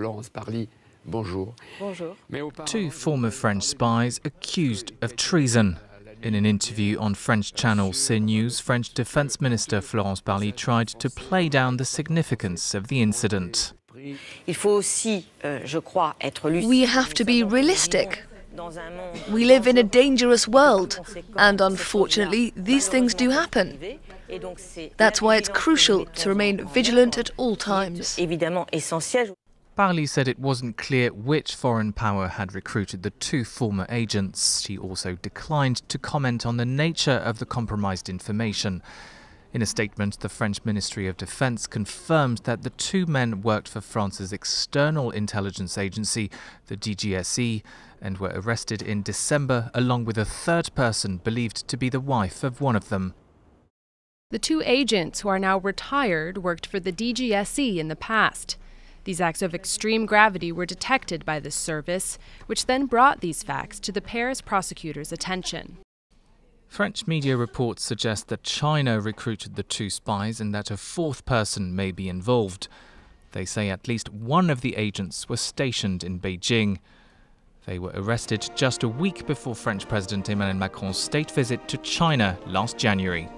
Florence Parly. Bonjour. Bonjour. Two former French spies accused of treason. In an interview on French channel CNews, French Defense Minister Florence Parly tried to play down the significance of the incident. Euh, we have to be realistic. We live in a dangerous world, and unfortunately, these things do happen. That's why it's crucial to remain vigilant at all times. Farley said it wasn't clear which foreign power had recruited the two former agents. She also declined to comment on the nature of the compromised information. In a statement, the French Ministry of Defense confirmed that the two men worked for France's external intelligence agency, the DGSE, and were arrested in December along with a third person believed to be the wife of one of them. The two agents who are now retired worked for the DGSE in the past. These acts of extreme gravity were detected by this service, which then brought these facts to the Paris prosecutor's attention. French media reports suggest that China recruited the two spies and that a fourth person may be involved. They say at least one of the agents was stationed in Beijing. They were arrested just a week before French President Emmanuel Macron's state visit to China last January.